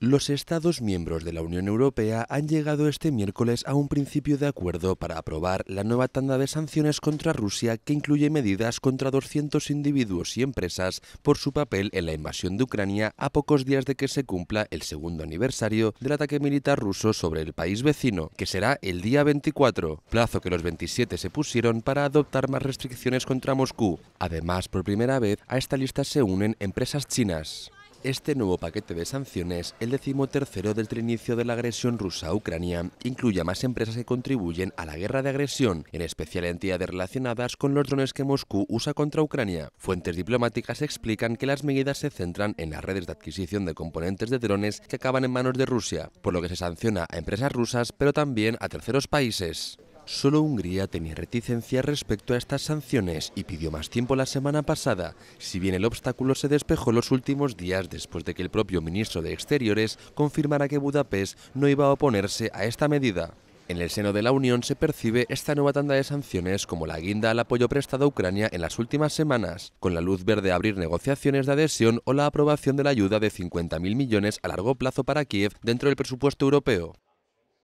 Los Estados miembros de la Unión Europea han llegado este miércoles a un principio de acuerdo para aprobar la nueva tanda de sanciones contra Rusia que incluye medidas contra 200 individuos y empresas por su papel en la invasión de Ucrania a pocos días de que se cumpla el segundo aniversario del ataque militar ruso sobre el país vecino, que será el día 24, plazo que los 27 se pusieron para adoptar más restricciones contra Moscú. Además, por primera vez a esta lista se unen empresas chinas este nuevo paquete de sanciones, el decimotercero desde el inicio de la agresión rusa a Ucrania, incluye a más empresas que contribuyen a la guerra de agresión, en especial entidades relacionadas con los drones que Moscú usa contra Ucrania. Fuentes diplomáticas explican que las medidas se centran en las redes de adquisición de componentes de drones que acaban en manos de Rusia, por lo que se sanciona a empresas rusas, pero también a terceros países. Solo Hungría tenía reticencia respecto a estas sanciones y pidió más tiempo la semana pasada, si bien el obstáculo se despejó los últimos días después de que el propio ministro de Exteriores confirmara que Budapest no iba a oponerse a esta medida. En el seno de la Unión se percibe esta nueva tanda de sanciones como la guinda al apoyo prestado a Ucrania en las últimas semanas, con la luz verde a abrir negociaciones de adhesión o la aprobación de la ayuda de 50.000 millones a largo plazo para Kiev dentro del presupuesto europeo.